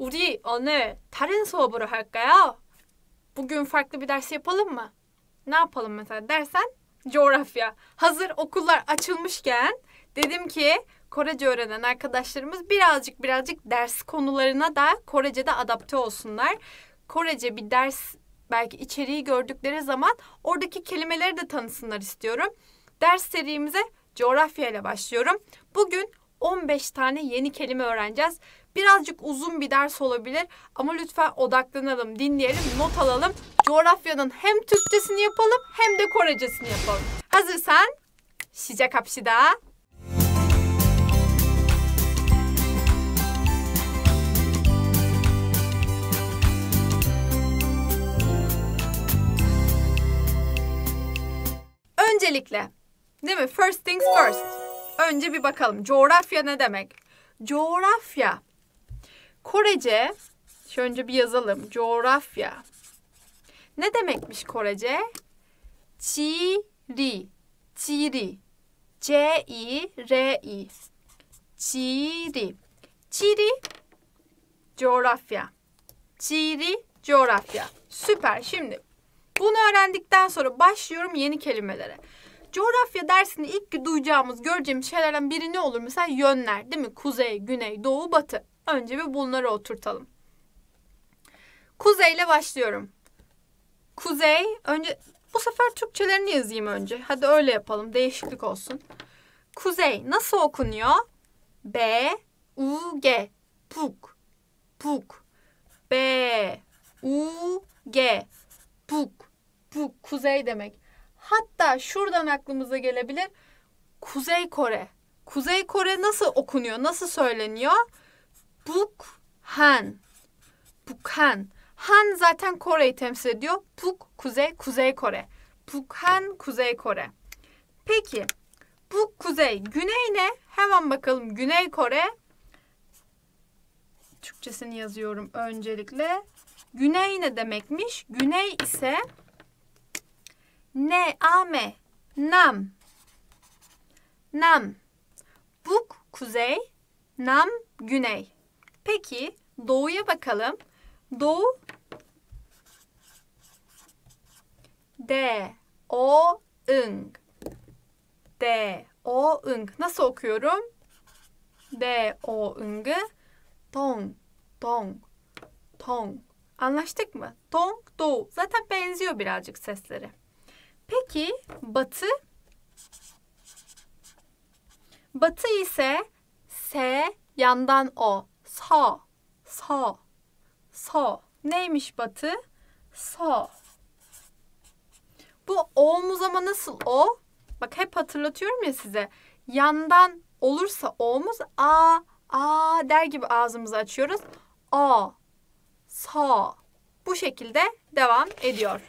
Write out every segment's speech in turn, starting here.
Uri o늘 다른 수업으로 할까요? Bugün farklı bir ders yapalım mı? Ne yapalım mesela dersen coğrafya. Hazır okullar açılmışken dedim ki Korece öğrenen arkadaşlarımız birazcık birazcık ders konularına da Korece'de adapte olsunlar. Korece bir ders belki içeriği gördükleri zaman oradaki kelimeleri de tanısınlar istiyorum. Ders serimize coğrafya ile başlıyorum. Bugün 15 tane yeni kelime öğreneceğiz. Birazcık uzun bir ders olabilir ama lütfen odaklanalım, dinleyelim, not alalım. Coğrafyanın hem Türkçesini yapalım hem de Korecesini yapalım. Hazırsan 시작합시다. Öncelikle, değil mi? First things first. Önce bir bakalım. Coğrafya ne demek? Coğrafya Korece, şu önce bir yazalım. Coğrafya. Ne demekmiş Korece? Çiri, çiri. C-i-r-i. Çiri. Çiri, coğrafya. Çiri, coğrafya. Süper. Şimdi bunu öğrendikten sonra başlıyorum yeni kelimelere. Coğrafya dersini ilk duyacağımız, göreceğimiz şeylerden biri ne olur? Mesela yönler değil mi? Kuzey, güney, doğu, batı. Önce bir bunları oturtalım. Kuzeyle başlıyorum. Kuzey önce bu sefer Türkçelerini yazayım önce. Hadi öyle yapalım. Değişiklik olsun. Kuzey nasıl okunuyor? B U G Puk Puk B U G Puk Puk Kuzey demek. Hatta şuradan aklımıza gelebilir. Kuzey Kore. Kuzey Kore nasıl okunuyor? Nasıl söyleniyor? Bukhan. Bukhan. Han zaten Kore'yi temsil ediyor. Buk kuzey, Kuzey Kore. Bukhan Kuzey Kore. Peki bu kuzey, güney ne? Hemen bakalım Güney Kore. Türkçesini yazıyorum öncelikle. Güney ne demekmiş? Güney ise ne ame nam nam buk kuzey nam güney Peki doğuya bakalım. Doğu D O ung D O ung nasıl okuyorum? D O ung'ı tong tong tong Anlaştık mı? Tong, doğu. Zaten benziyor birazcık sesleri. Peki batı? Batı ise S yandan O. So, so, so. Neymiş batı? So. Bu o'muz ama nasıl o? Bak hep hatırlatıyorum ya size. Yandan olursa o'muz a a der gibi ağzımızı açıyoruz. A, Sa. Bu şekilde devam ediyor.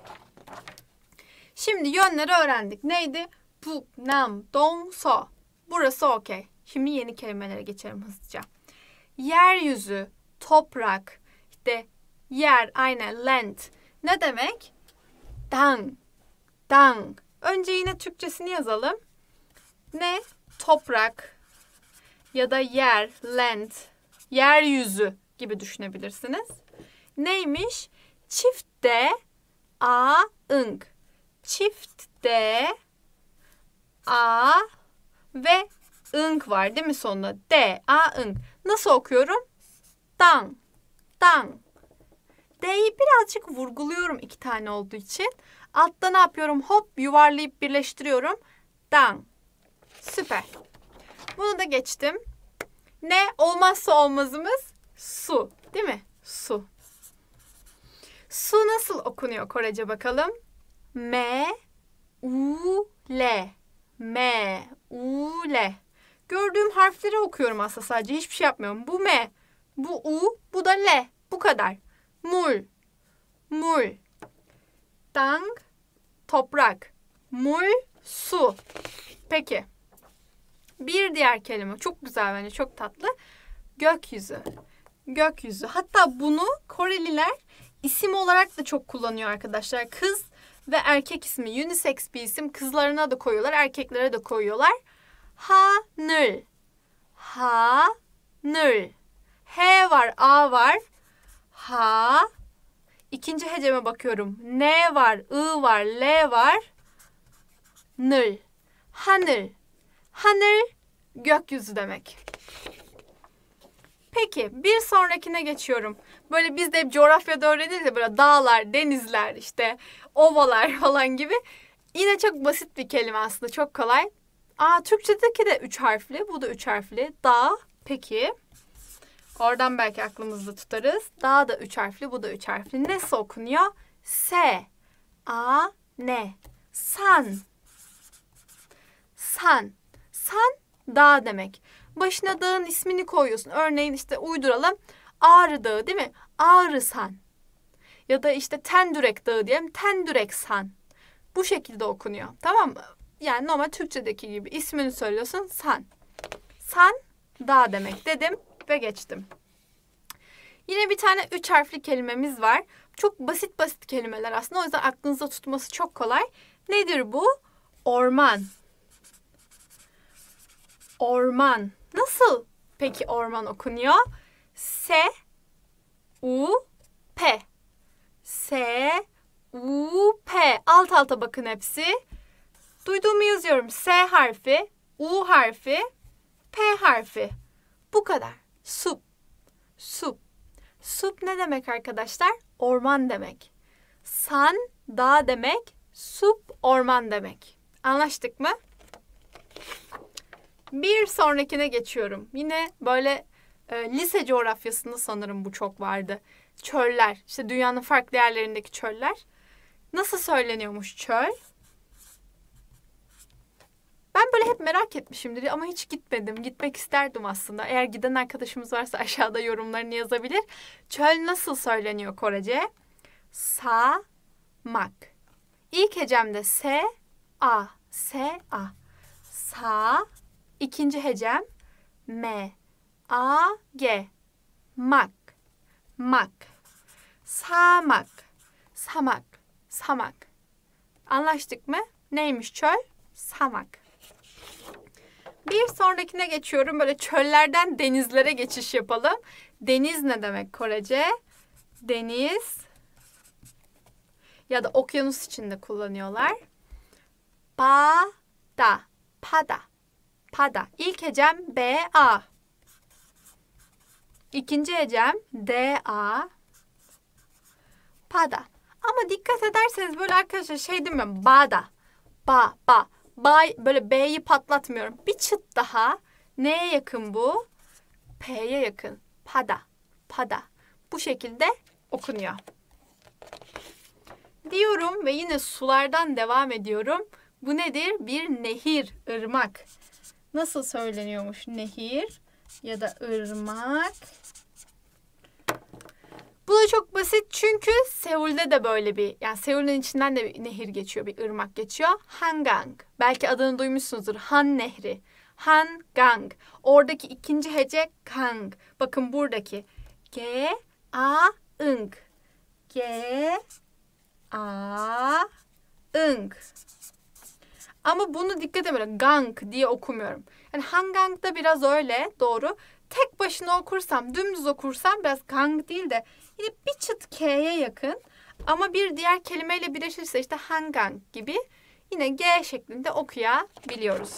Şimdi yönleri öğrendik. Neydi? Bu, nam, dong, so. Burası okey. Şimdi yeni kelimelere geçelim hızlıca yeryüzü, toprak, işte yer aynı land. Ne demek? Dang, dang. Önce yine Türkçesini yazalım. Ne? Toprak ya da yer, land, yeryüzü gibi düşünebilirsiniz. Neymiş? Çift de A ıng. Çift de A ve ınk var değil mi sonunda D, a, ınk. Nasıl okuyorum? Dan, dan. D'yi birazcık vurguluyorum iki tane olduğu için. Altta ne yapıyorum? Hop yuvarlayıp birleştiriyorum. Dan. Süper. Bunu da geçtim. Ne olmazsa olmazımız? Su. Değil mi? Su. Su nasıl okunuyor Korece bakalım? M U L M U L Gördüğüm harfleri okuyorum aslında sadece. Hiçbir şey yapmıyorum. Bu M, bu U, bu da L. Bu kadar. Mul, mul. Dang, toprak. Mul, su. Peki. Bir diğer kelime. Çok güzel bence. Çok tatlı. Gökyüzü. Gökyüzü. Hatta bunu Koreliler isim olarak da çok kullanıyor arkadaşlar. Kız ve erkek ismi unisex bir isim. Kızlarına da koyuyorlar, erkeklere de koyuyorlar. 하늘 하늘 H var, A var. Ha. ikinci heceme bakıyorum. ne var, I var, L var. Nır. Hanır. Hanır gökyüzü demek. Peki bir sonrakine geçiyorum. Böyle biz de hep coğrafyada öğreniriz ya böyle dağlar, denizler, işte ovalar falan gibi. Yine çok basit bir kelime aslında çok kolay. Aa Türkçedeki de üç harfli. Bu da üç harfli. Da. Peki. Oradan belki aklımızda tutarız. Da da üç harfli. Bu da üç harfli. Ne okunuyor? S. A. Ne. San. San. San Da demek. Başına dağın ismini koyuyorsun. Örneğin işte uyduralım. Ağrı Dağı değil mi? Ağrı San. Ya da işte Tendürek Dağı diyelim. Tendürek San. Bu şekilde okunuyor. Tamam mı? yani normal Türkçedeki gibi ismini söylüyorsun San, san da demek dedim ve geçtim. Yine bir tane üç harfli kelimemiz var. Çok basit basit kelimeler aslında. O yüzden aklınızda tutması çok kolay. Nedir bu? Orman. Orman. Nasıl peki orman okunuyor? S U P. S U P. Alt alta bakın hepsi. Duyduğumu yazıyorum. S harfi, U harfi, P harfi. Bu kadar. Sup. Sup. Sup ne demek arkadaşlar? Orman demek. San dağ demek, sup orman demek. Anlaştık mı? Bir sonrakine geçiyorum. Yine böyle e, lise coğrafyasında sanırım bu çok vardı. Çöller, İşte dünyanın farklı yerlerindeki çöller. Nasıl söyleniyormuş çöl? Ben böyle hep merak etmişimdir ama hiç gitmedim. Gitmek isterdim aslında. Eğer giden arkadaşımız varsa aşağıda yorumlarını yazabilir. Çöl nasıl söyleniyor Korece? Sa mak. İlk hecemde S A S A. Sa ikinci hecem M A G mak mak sa mak samak samak anlaştık mı? Neymiş çöl? Samak. Bir sonrakine geçiyorum. Böyle çöllerden denizlere geçiş yapalım. Deniz ne demek Korece? Deniz ya da okyanus içinde kullanıyorlar. Ba da, pada, pada. İlk hecem B A. İkinci hecem D A. Pada. Ama dikkat ederseniz böyle arkadaşlar şey değil mi? Bada. Ba, ba bay, böyle B'yi patlatmıyorum. Bir çıt daha. Neye yakın bu? P'ye yakın. Pada. Pada. Bu şekilde okunuyor. Diyorum ve yine sulardan devam ediyorum. Bu nedir? Bir nehir, ırmak. Nasıl söyleniyormuş nehir ya da ırmak? Bu da çok basit çünkü Seul'de de böyle bir yani Seul'ün içinden de bir nehir geçiyor, bir ırmak geçiyor. Hangang. Belki adını duymuşsunuzdur. Han Nehri. Han Gang. Oradaki ikinci hece Kang. Bakın buradaki. G A ıng. G A ıng. Ama bunu dikkat edin gang diye okumuyorum. Yani hangang da biraz öyle doğru. Tek başına okursam, dümdüz okursam biraz gang değil de Yine bir çıt K'ye yakın ama bir diğer kelimeyle birleşirse işte hangang gibi yine G şeklinde okuyabiliyoruz.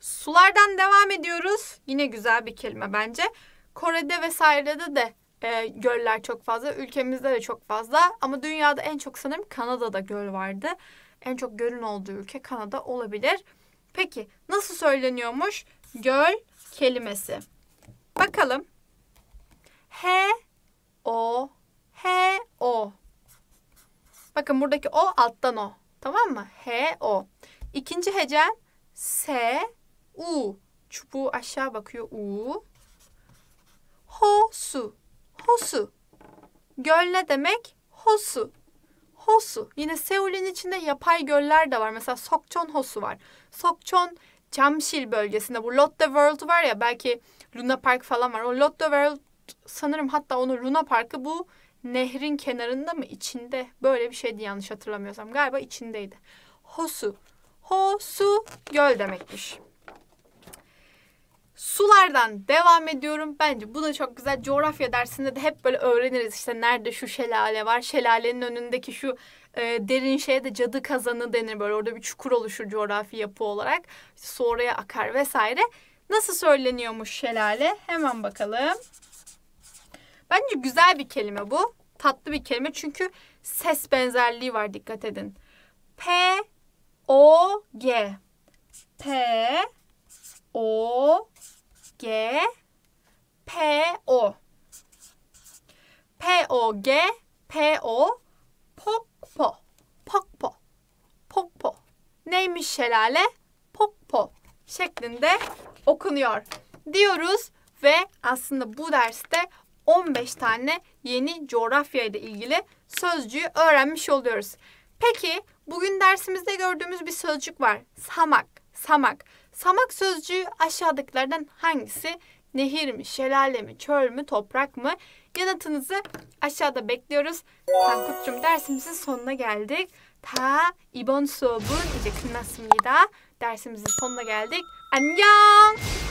Sulardan devam ediyoruz. Yine güzel bir kelime bence. Kore'de vesairede de e, göller çok fazla. Ülkemizde de çok fazla. Ama dünyada en çok sanırım Kanada'da göl vardı. En çok gölün olduğu ülke Kanada olabilir. Peki nasıl söyleniyormuş göl kelimesi? Bakalım. H Bakın buradaki o alttan o. Tamam mı? H o. İkinci hecem S U. Çubuğu aşağı bakıyor. U. Ho su. Hosu. Göl ne demek? Hosu. Hosu. Yine Seul'in içinde yapay göller de var. Mesela Sokchon Hosu var. Sokchon Camşil bölgesinde bu Lotte World var ya belki Luna Park falan var. O Lotte World sanırım hatta onu Luna Park'ı bu nehrin kenarında mı içinde böyle bir şeydi yanlış hatırlamıyorsam galiba içindeydi. Hosu. Hosu göl demekmiş. Sulardan devam ediyorum. Bence bu da çok güzel. Coğrafya dersinde de hep böyle öğreniriz. İşte nerede şu şelale var. Şelalenin önündeki şu e, derin şeye de cadı kazanı denir. Böyle orada bir çukur oluşur coğrafi yapı olarak. İşte su oraya akar vesaire. Nasıl söyleniyormuş şelale? Hemen bakalım. Bence güzel bir kelime bu. Tatlı bir kelime çünkü ses benzerliği var dikkat edin. P O G P O G P O P O G P O Pokpo Pokpo Pokpo Neymiş şelale? Pokpo şeklinde okunuyor diyoruz ve aslında bu derste 15 tane yeni coğrafya ile ilgili sözcüğü öğrenmiş oluyoruz. Peki bugün dersimizde gördüğümüz bir sözcük var. Samak. Samak. Samak sözcüğü aşağıdakilerden hangisi? Nehir mi, şelale mi, çöl mü, toprak mı? Yanıtınızı aşağıda bekliyoruz. Tankut'cum dersimizin sonuna geldik. Ta ibon suobun 이제 끝났습니다. dersimizin sonuna geldik. Annyeong!